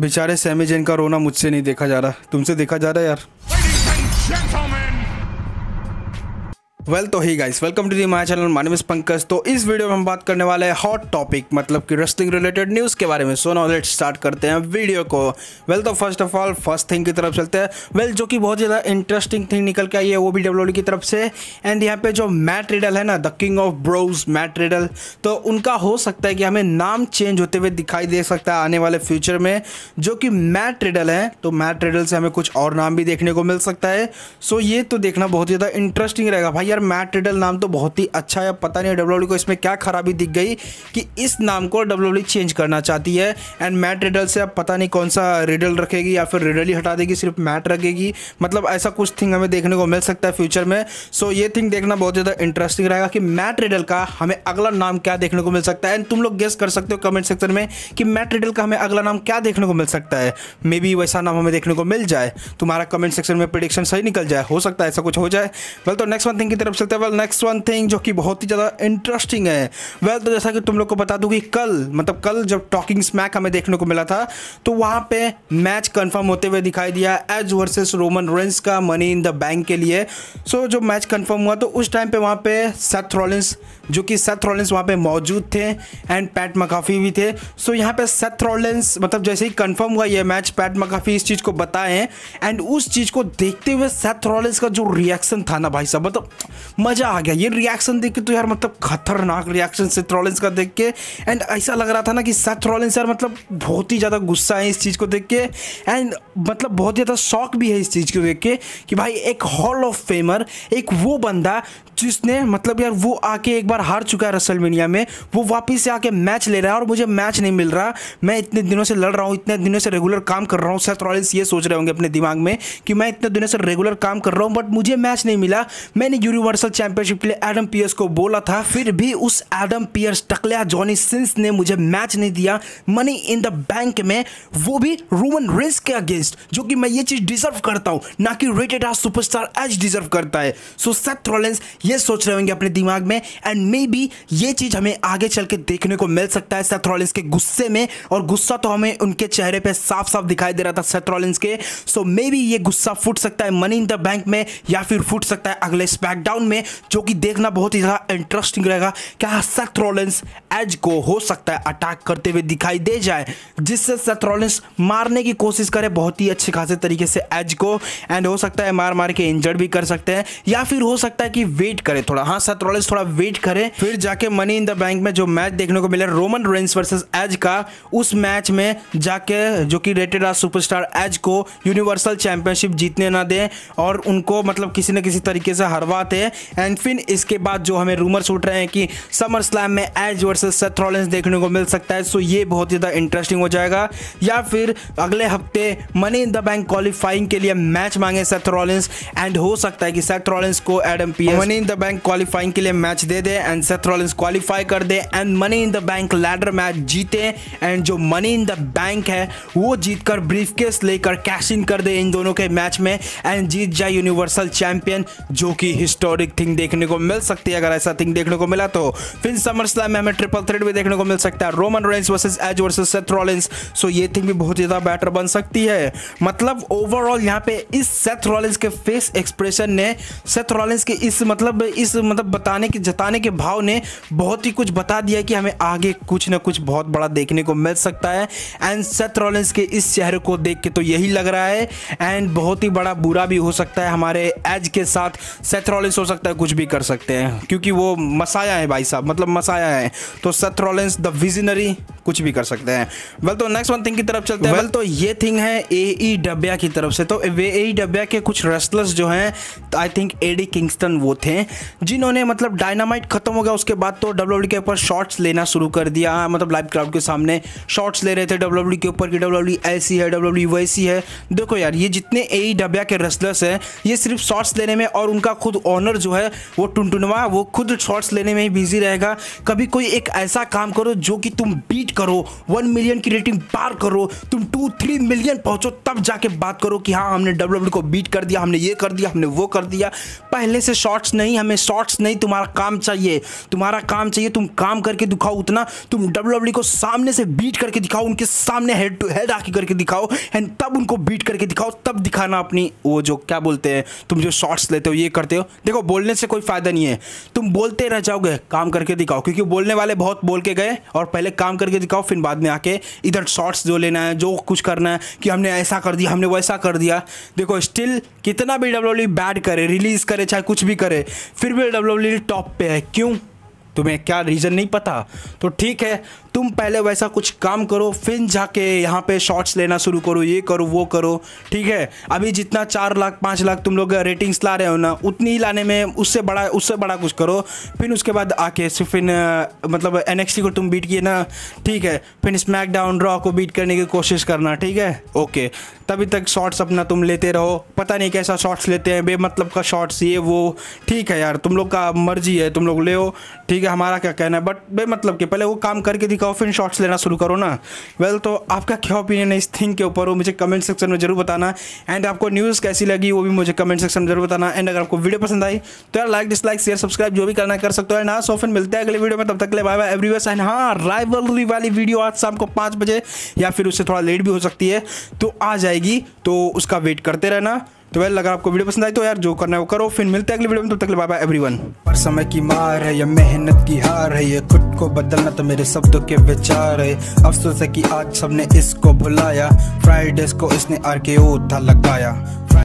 बेचारे Sami Zayn का रोना मुझसे नहीं देखा जा रहा तुमसे देखा जा रहा है यार वेल तो hi guys welcome to the my channel my Pankaj तो इस वीडियो में हम बात करने वाले हैं हॉट टॉपिक मतलब कि रेस्लिंग रिलेटेड न्यूज़ के बारे में सो नाउ लेट्स स्टार्ट करते हैं वीडियो को वेल तो first of all first thing की तरफ चलते हैं वेल well, जो कि बहुत ज़्यादा इंटरेस्टिंग थिंग निकल के आई है वो भी डब्ल्यू e की तरफ से एंड यहाँ पे जो मैट रिडल है ना the king of bros Matt Riddle तो उनका हो सकता है कि हमें नाम चेंज होते हुए दिखाई दे सकता है आने वाले फ्यूचर में जो कि मैट रिडल है तो मैट रिडल से हमें कुछ और नाम भी देखने को मिल सकता है सो so, ये तो देखना बहुत ज़्यादा इंटरेस्टिंग रहेगा भाई यार मैट रिडल नाम तो बहुत ही अच्छा है पता नहीं डब्ल्यू e को इसमें क्या खराबी दिख गई कि इस नाम को डब्ल्यू चेंज e करना चाहती है एंड मैट रिडल से अब पता नहीं कौन सा रिडल रखेगी या फिर रिडल ही हटा देगी सिर्फ मैट रखेगी मतलब ऐसा कुछ थिंग हमें देखने को मिल सकता है फ्यूचर में सो ये थिंग देखना बहुत ज़्यादा इंटरेस्टिंग रहेगा कि मैट रिडल का हमें अगला नाम क्या देखने को मिल सकता है एंड तुम लोग गेस कर सकते हो कमेंट सेक्शन में कि मैट रिडल का हमें अगला नाम क्या देखने को मिल सकता है मे बी वैसा नाम हमें देखने को मिल जाए तुम्हारा कमेंट सेक्शन में प्रडिक्शन सही निकल जाए हो सकता है ऐसा कुछ हो जाए वेल तो नेक्स्ट वन थिंग की तरफ चलते वेल नेक्स्ट वन थिंग जो कि बहुत ही ज़्यादा इंटरेस्टिंग है वेल well, तो जैसा कि तुम लोग को बता दूँ कि कल मतलब कल जब टॉकिंग स्मैक हमें देखने को मिला था तो वहाँ पे मैच कंफर्म होते हुए दिखाई दिया एज वर्सेस रोमन रेंस का मनी इन द बैंक के लिए सो so, जो मैच कन्फर्म हुआ तो उस टाइम पर वहाँ पर सेथ रॉलिंस जो कि सेथ रॉलिंस वहाँ पर मौजूद थे एंड पैट मकाफी भी थे सो so, यहाँ पर सेथ रॉलिंस मतलब जैसे ही कन्फर्म हुआ यह मैच पैट मकाफी इस चीज़ को बताएं एंड उस चीज़ को देखते हुए सेथ रॉलिंस का जो रिएक्शन था ना भाई साहब मतलब मज़ा आ गया ये रिएक्शन देख के तो यार मतलब खतरनाक रिएक्शन से रॉलिंस का देख के एंड ऐसा लग रहा था ना कि सेथ रॉलिंस यार मतलब बहुत ही ज़्यादा गुस्सा है इस चीज़ को देख के एंड मतलब बहुत ही ज़्यादा शौक भी है इस चीज़ को देख के कि भाई एक हॉल ऑफ फेमर एक वो बंदा जिसने मतलब यार वो आके एक बार हार चुका है रसलमेनिया में वो वापस से आके मैच ले रहा है और मुझे मैच नहीं मिल रहा मैं इतने दिनों से लड़ रहा हूँ इतने दिनों से रेगुलर काम कर रहा हूँ सेथ रॉलिंस ये सोच रहे होंगे अपने दिमाग में कि मैं इतने दिनों से रेगुलर काम कर रहा हूँ बट मुझे मैच नहीं मिला मैंने यूरी यूनिवर्सल चैंपियनशिप के लिए एडम पियर्स को बोला था फिर भी उस एडम पियर्स टकलिया जॉनी सिंस ने मुझे मैच नहीं दिया मनी इन द बैंक में वो भी रोमन रेंस के अगेंस्ट जो कि मैं ये चीज़ डिजर्व करता हूँ ना कि rated R superstar Edge deserve करता है सो सेथ रॉलेंस ये सोच रहे होंगे अपने दिमाग में एंड मे बी ये चीज़ हमें आगे चल के देखने को मिल सकता है सेथ रॉलेंस के गुस्से में और गुस्सा तो हमें उनके चेहरे पर साफ साफ दिखाई दे रहा था सेथ रॉलेंस के सो मे बी ये गुस्सा फूट सकता है मनी इन द बैंक में या फिर फूट सकता है अगले स्पैकडाउन राउंड में जो कि देखना बहुत ही ज़्यादा इंटरेस्टिंग रहेगा क्या सेथ्रोलेंस एज को हो सकता है अटैक करते हुए दिखाई दे जाए जिससे सेथ्रोलेंस मारने की कोशिश करे बहुत ही अच्छे खासे तरीके से एज को एंड हो सकता है मार मार के इंजर्ड भी कर सकते हैं या फिर हो सकता है कि वेट करे थोड़ा हाँ सेथ्रोलेंस थोड़ा वेट करे फिर जाके मनी इन द बैंक में जो मैच देखने को मिला रोमन रेंस वर्सेज एज का उस मैच में जाके जो कि रेटेड आर सुपरस्टार एज को यूनिवर्सल चैंपियनशिप जीतने ना दें और उनको मतलब किसी न किसी तरीके से हरवाते सकते हैं एंड फिर इसके बाद जो हमें रूमर्स उठ रहे हैं कि समर स्लैम में एज वर्सेज सेथ्रॉलेंस देखने को मिल सकता है सो ये बहुत ज़्यादा इंटरेस्टिंग हो जाएगा या फिर अगले हफ्ते money in the bank qualifying के लिए मैच मांगे सेथ्रॉलेंस एंड हो सकता है कि सेथ्रॉलेंस को Adam P money in the bank qualifying के लिए मैच दे दे एंड सेथ्रॉलेंस क्वालिफाई कर दे and money in the bank ladder match जीते एंड जो मनी इन द बैंक है वो जीतकर ब्रीफकेस लेकर कैश इन कर दे इन दोनों के मैच में एंड जीत जाए यूनिवर्सल चैंपियन जो कि हिस्टोरी हिस्टोरिक थिंग देखने को मिल सकती है अगर ऐसा थिंग देखने को मिला तो फिर समर स्लैम में हमें ट्रिपल थ्रेड भी देखने को मिल सकता है Roman Reigns versus Edge versus Seth Seth Rollins so ये थिंग भी बहुत ज़्यादा बेटर बन सकती है मतलब ओवरऑल यहाँ पे इस सेथ सेथ्रोलिंस के फेस एक्सप्रेशन ने सेथ सेथ्रोलिंस के इस मतलब इस मतलब बताने के जताने के भाव ने बहुत ही कुछ बता दिया कि हमें आगे कुछ ना कुछ बहुत बड़ा देखने को मिल सकता है एंड सेथ रॉलिंस के इस चेहरे को देख के तो यही लग रहा है एंड बहुत ही बड़ा बुरा भी हो सकता है हमारे एज के साथ सेथ रॉलिंस हो सकता है कुछ भी कर सकते हैं क्योंकि वो मसाया है भाई साहब मतलब मसाया है तो सथ रॉलेंस द विजनरी कुछ भी कर सकते हैं वेल तो नेक्स्ट वन थिंग की तरफ चलते हैं वेल तो ये थिंग है ए ई e डब्या की तरफ से तो वे ए ई e डब्या के कुछ रेस्लर्स जो हैं आई थिंक एडी किंगस्टन वो थे जिन्होंने मतलब डायनामाइट खत्म हो गया उसके बाद तो डब्ल्यू e के ऊपर शॉर्ट्स लेना शुरू कर दिया हाँ, मतलब लाइव क्राउड के सामने शॉर्ट्स ले रहे थे डब्ल्यू के ऊपर कि डब्ल्यू ऐसी है डब्ल्यू वैसी है देखो यार ये जितने ए ई डब्या के रेस्लर्स हैं ये सिर्फ शॉर्ट्स लेने में और उनका खुद ऑनर जो है वो टुनटुनवा वो खुद शॉर्ट्स लेने में ही बिजी रहेगा कभी कोई एक ऐसा काम करो जो कि तुम बीट करो वन मिलियन की रेटिंग पार करो तुम टू थ्री मिलियन पहुंचो तब जाके बात करो कि हाँ हमने डब्ल्यू को बीट कर दिया हमने ये कर दिया हमने वो कर दिया पहले से शॉर्ट्स नहीं हमें शॉर्ट्स नहीं तुम्हारा काम चाहिए तुम्हारा काम चाहिए तुम काम करके दिखाओ उतना तुम डब्ल्यू को सामने से बीट करके दिखाओ उनके सामने हेड टू हेड आके करके दिखाओ एंड तब उनको बीट करके दिखाओ तब दिखाना अपनी वो जो क्या बोलते हैं तुम जो शॉर्ट्स लेते हो ये करते हो देखो बोलने से कोई फ़ायदा नहीं है तुम बोलते रह जाओगे काम करके दिखाओ क्योंकि बोलने वाले बहुत बोल के गए और पहले काम करके दिखाओ फिर बाद में आके इधर शॉर्ट्स जो लेना है जो कुछ करना है कि हमने ऐसा कर दिया हमने वैसा कर दिया देखो स्टिल कितना भी डब्ल्यू बैड e करे रिलीज़ करे चाहे कुछ भी करे फिर भी डब्ल्यू टॉप e पे है क्यों तुम्हें क्या रीज़न नहीं पता तो ठीक है तुम पहले वैसा कुछ काम करो फिर जाके यहाँ पे शॉर्ट्स लेना शुरू करो ये करो वो करो ठीक है अभी जितना चार लाख पाँच लाख तुम लोग रेटिंग्स ला रहे हो ना उतनी ही लाने में उससे बड़ा उससे बड़ा कुछ करो फिर उसके बाद आके फिर मतलब एन को तुम बीट किए ना ठीक है फिर स्मैकडाउन रॉ को बीट करने की कोशिश करना ठीक है ओके तभी तक शॉर्ट्स अपना तुम लेते रहो पता नहीं कैसा शॉर्ट्स लेते हैं बेमतलब का शॉर्ट्स ये वो ठीक है यार तुम लोग का मर्जी है तुम लोग ले ठीक है हमारा क्या कहना है बट बेमतलब के पहले वो काम करके दिखाओ डॉफिन तो शॉट्स लेना शुरू करो ना वेल well, तो आपका क्या ओपिनियन है इस थिंग के ऊपर वो मुझे कमेंट सेक्शन में जरूर बताना एंड आपको न्यूज़ कैसी लगी वो भी मुझे कमेंट सेक्शन में जरूर बताना एंड अगर आपको वीडियो पसंद आई तो यार लाइक डिसलाइक शेयर सब्सक्राइब जो भी करना कर सकते हो एंड हाँ सोफिन मिलते हैं अगले वीडियो में तब तक ले बाय बाय एवरी एंड हाँ राइवलरी वाली वीडियो आज शाम को पाँच बजे या फिर उससे थोड़ा लेट भी हो सकती है तो आ जाएगी तो उसका वेट करते रहना ट्वेल्व तो अगर आपको वीडियो पसंद आई तो यार जो करना है वो करो फिर मिलते हैं अगली वीडियो में तब तक बाय बाय एवरीवन पर समय की मार है या मेहनत की हार है ये खुद को बदलना तो मेरे शब्दों के विचार है अफसोस है कि आज सबने इसको भुलाया फ्राइडे को इसने आर था लगाया